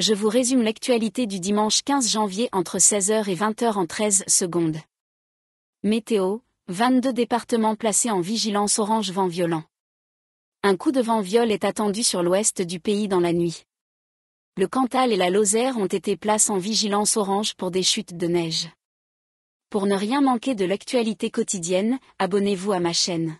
je vous résume l'actualité du dimanche 15 janvier entre 16h et 20h en 13 secondes. Météo, 22 départements placés en vigilance orange vent violent. Un coup de vent viol est attendu sur l'ouest du pays dans la nuit. Le Cantal et la Lozère ont été placés en vigilance orange pour des chutes de neige. Pour ne rien manquer de l'actualité quotidienne, abonnez-vous à ma chaîne.